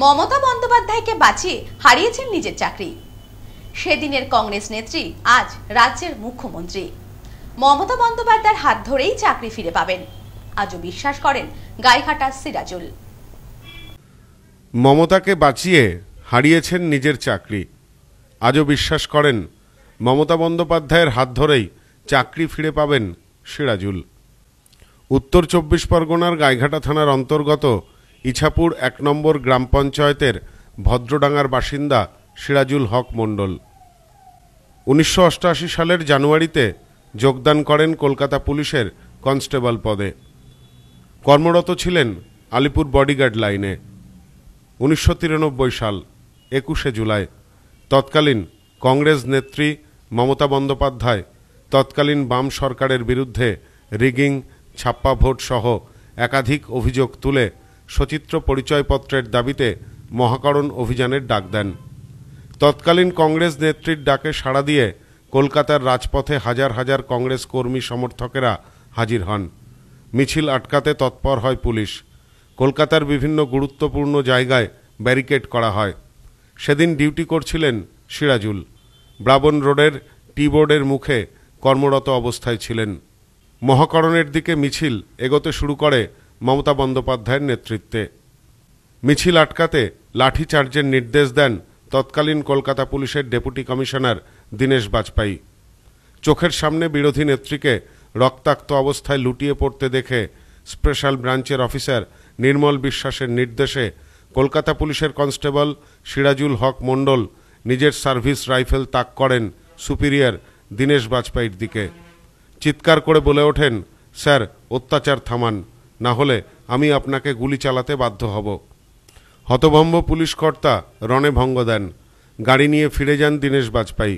মমতা বন্দ্যোপাধ্যায়কে বাঁচিয়ে হারিয়েছেন নিজের চাকরি সেদিনের কংগ্রেস নেত্রী আজ রাজ্যের মুখ্যমন্ত্রী মমতা বন্দ্যোপাধ্যায়ের হাত ধরেই চাকরি ফিরে পাবেন আজও বিশ্বাস করেন গাইঘাটা সিরাজুল মমতাকে বাঁচিয়ে হারিয়েছেন নিজের চাকরি আজও বিশ্বাস করেন মমতা বন্দ্যোপাধ্যায়ের হাত ধরেই চাকরি ফিরে পাবেন সিরাজুল উত্তর চব্বিশ পরগনার গাইঘাটা থানার অন্তর্গত ইছাপুর এক নম্বর গ্রাম পঞ্চায়েতের ভদ্রডাঙ্গার বাসিন্দা সিরাজুল হক মণ্ডল উনিশশো সালের জানুয়ারিতে যোগদান করেন কলকাতা পুলিশের কনস্টেবল পদে কর্মরত ছিলেন আলিপুর বডিগার্ড লাইনে উনিশশো সাল একুশে জুলাই তৎকালীন কংগ্রেস নেত্রী মমতা বন্দ্যোপাধ্যায় তৎকালীন বাম সরকারের বিরুদ্ধে রিগিং ছাপ্পা ভোট সহ একাধিক অভিযোগ তুলে সচিত্র পরিচয়পত্রের দাবিতে মহাকরণ অভিযানের ডাক দেন তৎকালীন কংগ্রেস নেত্রীর ডাকে সাড়া দিয়ে কলকাতার রাজপথে হাজার হাজার কংগ্রেস কর্মী সমর্থকেরা হাজির হন মিছিল আটকাতে তৎপর হয় পুলিশ কলকাতার বিভিন্ন গুরুত্বপূর্ণ জায়গায় ব্যারিকেড করা হয় সেদিন ডিউটি করছিলেন সিরাজুল ব্রাবন রোডের টি বোর্ডের মুখে কর্মরত অবস্থায় ছিলেন মহাকরণের দিকে মিছিল এগোতে শুরু করে মমতা বন্দ্যোপাধ্যায়ের নেতৃত্বে মিছিল আটকাতে লাঠিচার্জের নির্দেশ দেন তৎকালীন কলকাতা পুলিশের ডেপুটি কমিশনার দীনেশ বাজপেয়ী চোখের সামনে বিরোধী নেত্রীকে রক্তাক্ত অবস্থায় লুটিয়ে পড়তে দেখে স্পেশাল ব্রাঞ্চের অফিসার নির্মল বিশ্বাসের নির্দেশে কলকাতা পুলিশের কনস্টেবল সিরাজুল হক মণ্ডল নিজের সার্ভিস রাইফেল তাক করেন সুপিরিয়ার দীনেশ বাজপেয়ীর দিকে চিৎকার করে বলে ওঠেন স্যার অত্যাচার থামান না হলে আমি আপনাকে গুলি চালাতে বাধ্য হব হতভম্ব পুলিশ কর্তা রণে ভঙ্গ দেন গাড়ি নিয়ে ফিরে যান দীনেশ বাজপাই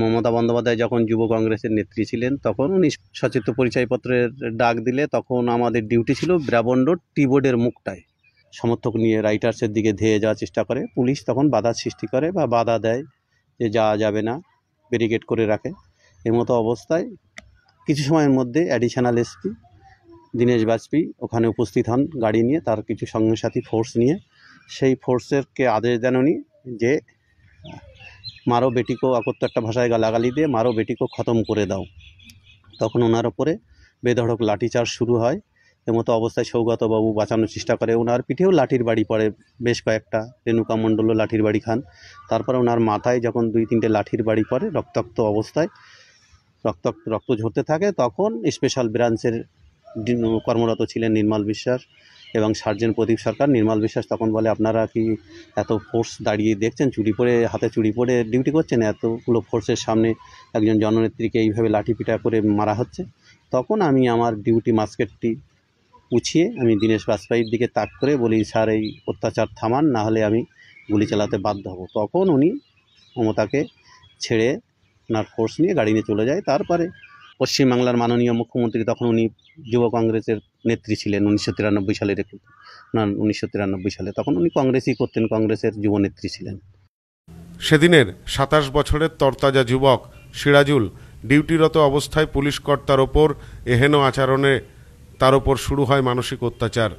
মমতা বন্দ্যোপাধ্যায় যখন যুব কংগ্রেসের নেত্রী ছিলেন তখন উনি সচিত্র পরিচয়পত্রের ডাক দিলে তখন আমাদের ডিউটি ছিল ব্রাবণ টি বোর্ডের মুখটায় সমর্থক নিয়ে রাইটার্সের দিকে ধেয়ে যাওয়ার চেষ্টা করে পুলিশ তখন বাধা সৃষ্টি করে বা বাধা দেয় যে যাওয়া যাবে না ব্যারিকেড করে রাখে এর মতো অবস্থায় কিছু সময়ের মধ্যে অ্যাডিশনাল এসপি দীনেশ বাজপেয়ী ওখানে উপস্থিত হন গাড়ি নিয়ে তার কিছু সঙ্গে সাথী ফোর্স নিয়ে সেই ফোর্সেরকে আদেশ দেন উনি যে মারো বেটিকো আকত্য একটা ভাষায় গালাগালি দিয়ে মারো বেটিকো খতম করে দাও তখন ওনার ওপরে বেধড়ক লাঠিচার্জ শুরু হয় এমতো অবস্থায় সৌগতবাবু বাঁচানোর চেষ্টা করে ওনার পিঠেও লাঠির বাড়ি পড়ে বেশ কয়েকটা রেণুকা মণ্ডলও লাঠির বাড়ি খান তারপরে ওনার মাথায় যখন দুই তিনটে লাঠির বাড়ি পড়ে রক্তাক্ত অবস্থায় রক্ত রক্ত ঝরতে থাকে তখন স্পেশাল ব্রাঞ্চের কর্মরত ছিলেন নির্মল বিশ্বাস এবং সার্জেন প্রদীপ সরকার নির্মল বিশ্বাস তখন বলে আপনারা কি এত ফোর্স দাঁড়িয়ে দেখছেন চুরি পরে হাতে চুরি পরে ডিউটি করছেন এতগুলো ফোর্সের সামনে একজন জননেত্রীকে এইভাবে লাঠিপিটা করে মারা হচ্ছে তখন আমি আমার ডিউটি মাস্কেটটি উছিয়ে আমি দীনেশ বাজপাইয়ের দিকে তাক করে বলি স্যার এই অত্যাচার থামান না হলে আমি গুলি চালাতে বাধ্য হব তখন উনি মমতাকে ছেড়ে ওনার ফোর্স নিয়ে গাড়ি নিয়ে চলে যায় তারপরে পশ্চিমবাংলার মাননীয় মুখ্যমন্ত্রী তখন উনি যুব কংগ্রেসের নেত্রী ছিলেন উনিশশো তিরানব্বই সালের উনিশশো তিরানব্বই সালে তখন উনি কংগ্রেসই করতেন কংগ্রেসের যুবনেত্রী ছিলেন সেদিনের সাতাশ বছরের তরতাজা যুবক সিরাজুল ডিউটিরত অবস্থায় পুলিশ কর্তার ওপর এহেন আচরণে তার ওপর শুরু হয় মানসিক অত্যাচার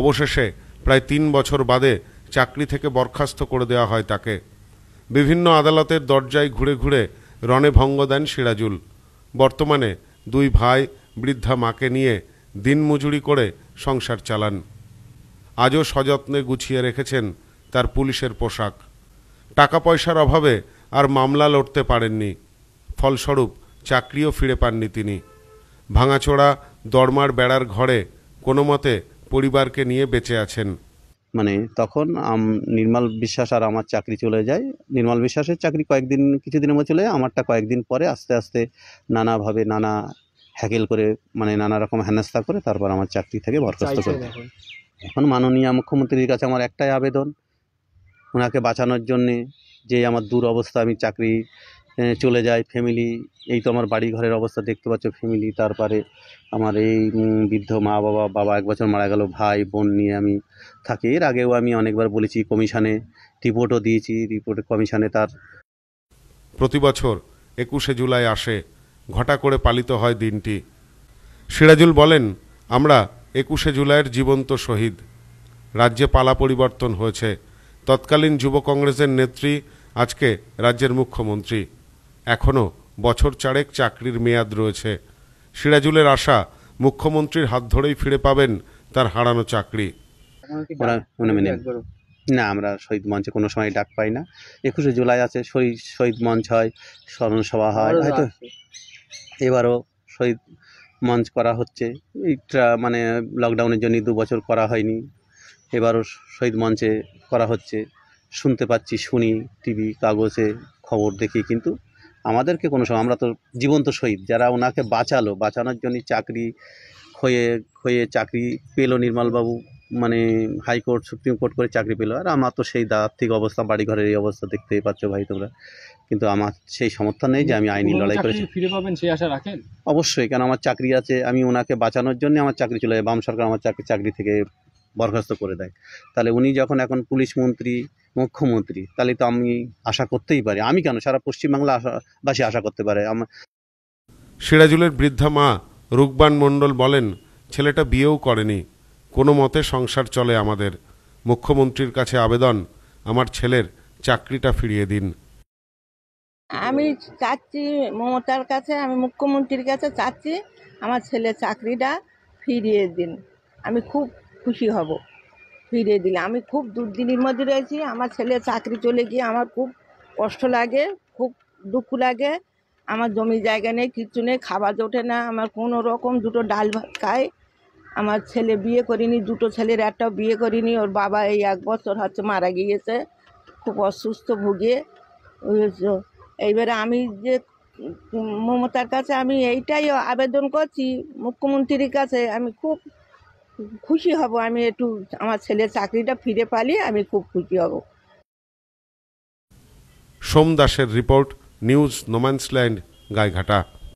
অবশেষে প্রায় তিন বছর বাদে চাকরি থেকে বরখাস্ত করে দেওয়া হয় তাকে বিভিন্ন আদালতের দরজায় ঘুরে ঘুরে রণে ভঙ্গ দেন সিরাজুল বর্তমানে দুই ভাই বৃদ্ধা মাকে নিয়ে দিনমজুরি করে সংসার চালান আজও সযত্নে গুছিয়ে রেখেছেন তার পুলিশের পোশাক টাকা পয়সার অভাবে আর মামলা লড়তে পারেননি ফলস্বরূপ চাকরিও ফিরে পাননি তিনি ভাঙাচোড়া দরমার বেড়ার ঘরে কোনো মতে পরিবারকে নিয়ে বেঁচে আছেন মানে তখন নির্মল বিশ্বাস আর আমার চাকরি চলে যায় নির্মল বিশ্বাসের চাকরি কয়েকদিন কিছুদিনের মধ্যে চলে যায় আমারটা কয়েকদিন পরে আস্তে আস্তে নানাভাবে নানা হ্যাকেল করে মানে নানা রকম হেনস্থা করে তারপর আমার চাকরি থেকে বরখাস্ত করে এখন মাননীয় মুখ্যমন্ত্রীর কাছে আমার একটাই আবেদন ওনাকে বাঁচানোর জন্যে যে আমার দুরবস্থা আমি চাকরি চলে যায় ফ্যামিলি এই তো আমার বাড়ি ঘরের অবস্থা দেখতে পাচ্ছ ফ্যামিলি তারপরে আমার এই বৃদ্ধ মা বাবা বাবা এক বছর মারা গেল ভাই বোন নিয়ে আমি থাকি এর আগেও আমি অনেকবার বলেছি কমিশনে রিপোর্টও দিয়েছি রিপোর্ট কমিশনে তার প্রতি বছর একুশে জুলাই আসে ঘটা করে পালিত হয় দিনটি সিরাজুল বলেন আমরা একুশে জুলাইয়ের জীবন্ত শহীদ রাজ্যে পালা পরিবর্তন হয়েছে তৎকালীন যুব কংগ্রেসের নেত্রী আজকে রাজ্যের মুখ্যমন্ত্রী এখনও বছর চারেক চাকরির মেয়াদ রয়েছে সিরাজুলের আশা মুখ্যমন্ত্রীর হাত ধরেই ফিরে পাবেন তার হারানো চাকরি না আমরা শহীদ মঞ্চে কোনো সময় ডাক পাই না একুশে জুলাই আছে শহীদ শহীদ মঞ্চ হয় স্মরণসভা হয় হয়তো এবারও শহীদ মঞ্চ করা হচ্ছে এটা মানে লকডাউনের জন্য দু বছর করা হয়নি এবারও শহীদ মঞ্চে করা হচ্ছে শুনতে পাচ্ছি শুনি টিভি কাগজে খবর দেখি কিন্তু আমাদেরকে কোনো সময় আমরা তো জীবন্ত শহীদ যারা ওনাকে বাঁচালো বাঁচানোর জন্য চাকরি হয়ে হয়ে চাকরি পেলো নির্মলবাবু মানে হাইকোর্ট সুপ্রিম কোর্ট করে চাকরি পেলো আর আমার তো সেই আর্থিক অবস্থা বাড়িঘরের এই অবস্থা দেখতেই পাচ্ছ ভাই তোমরা কিন্তু আমার সেই সমর্থন নেই যে আমি আইনি লড়াই করেছি ফিরে পাবেন সেই আশা রাখেন অবশ্যই কেন আমার চাকরি আছে আমি ওনাকে বাঁচানোর জন্য আমার চাকরি চলে যায় বাম সরকার আমার চাকরি চাকরি থেকে বরখাস্ত করে দেয় তাহলে উনি যখন এখন পুলিশ মন্ত্রী মুখ্যমন্ত্রী তাহলে তো আমি আশা করতেই পারি আমি কেন সারা পশ্চিমবাংলা আশাবাসী আশা করতে পারে আমার সিরাজুলের বৃদ্ধা মা রুকবান মণ্ডল বলেন ছেলেটা বিয়েও করেনি কোনো মতে সংসার চলে আমাদের মুখ্যমন্ত্রীর কাছে আবেদন আমার ছেলের চাকরিটা ফিরিয়ে দিন আমি চাচ্ছি মমতার কাছে আমি মুখ্যমন্ত্রীর কাছে চাচ্ছি আমার ছেলে চাকরিটা ফিরিয়ে দিন আমি খুব খুশি হব ফিরে দিলে আমি খুব দুর্দিনের মধ্যে রয়েছি আমার ছেলে চাকরি চলে গিয়ে আমার খুব কষ্ট লাগে খুব দুঃখ লাগে আমার জমি জায়গা নেই কিচ্ছু নেই খাবার জোটে না আমার কোনো রকম দুটো ডাল ভাত খায় আমার ছেলে বিয়ে করিনি দুটো ছেলের একটাও বিয়ে করিনি ওর বাবা এই এক বছর হচ্ছে মারা গিয়েছে খুব অসুস্থ ভুগে এইবারে আমি যে মমতার কাছে আমি এইটাই আবেদন করছি মুখ্যমন্ত্রীর কাছে আমি খুব খুশি হব আমি একটু আমার ছেলের চাকরিটা ফিরে পালি আমি খুব খুশি হব সোমদাসের রিপোর্ট নিউজ নোম্যান্সল্যান্ড গাইঘাটা